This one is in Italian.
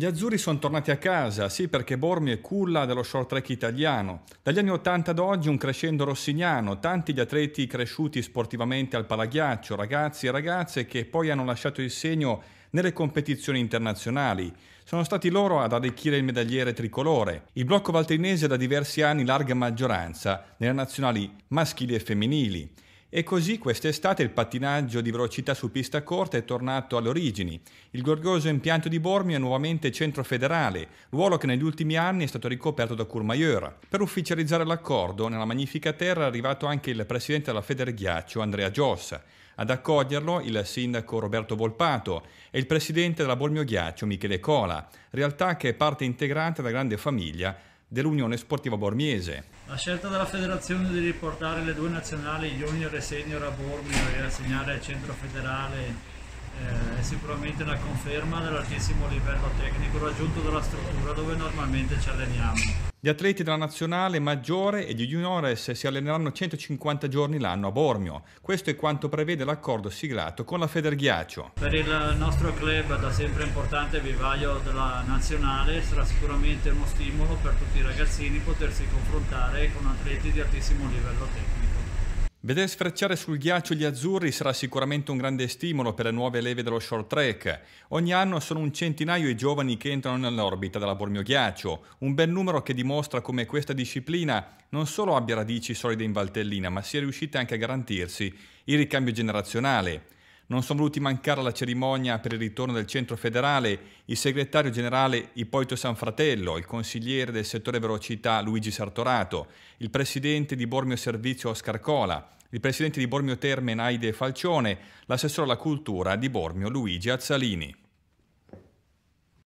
Gli azzurri sono tornati a casa, sì perché Bormi è culla dello short track italiano. Dagli anni 80 ad oggi un crescendo rossignano, tanti gli atleti cresciuti sportivamente al palaghiaccio, ragazzi e ragazze che poi hanno lasciato il segno nelle competizioni internazionali. Sono stati loro ad arricchire il medagliere tricolore. Il blocco valtrinese da diversi anni larga maggioranza nelle nazionali maschili e femminili. E così quest'estate il pattinaggio di velocità su pista corta è tornato alle origini. Il glorioso impianto di Bormio è nuovamente centro federale, ruolo che negli ultimi anni è stato ricoperto da Courmayeur. Per ufficializzare l'accordo, nella magnifica terra è arrivato anche il presidente della Federghiaccio, Andrea Giossa. Ad accoglierlo il sindaco Roberto Volpato e il presidente della Bormio Ghiaccio, Michele Cola, realtà che è parte integrante della grande famiglia dell'Unione Sportiva Bormiese. La scelta della federazione di riportare le due nazionali junior e senior a Bormio e assegnare al centro federale eh, è sicuramente una conferma dell'altissimo livello tecnico raggiunto dalla struttura dove normalmente ci alleniamo. Gli atleti della nazionale maggiore e di juniores si alleneranno 150 giorni l'anno a Bormio. Questo è quanto prevede l'accordo siglato con la Federghiaccio. Per il nostro club, da sempre importante vivaio della nazionale, sarà sicuramente uno stimolo per tutti i ragazzini potersi confrontare con atleti di altissimo livello tecnico. Vedere sfrecciare sul ghiaccio gli azzurri sarà sicuramente un grande stimolo per le nuove leve dello short track. Ogni anno sono un centinaio i giovani che entrano nell'orbita della Bormio Ghiaccio, un bel numero che dimostra come questa disciplina non solo abbia radici solide in Valtellina, ma sia riuscita anche a garantirsi il ricambio generazionale. Non sono voluti mancare alla cerimonia per il ritorno del centro federale il segretario generale Ippolito Sanfratello, il consigliere del settore velocità Luigi Sartorato, il presidente di Bormio Servizio Oscar Cola, il presidente di Bormio Terme Naide Falcione, l'assessore alla cultura di Bormio Luigi Azzalini.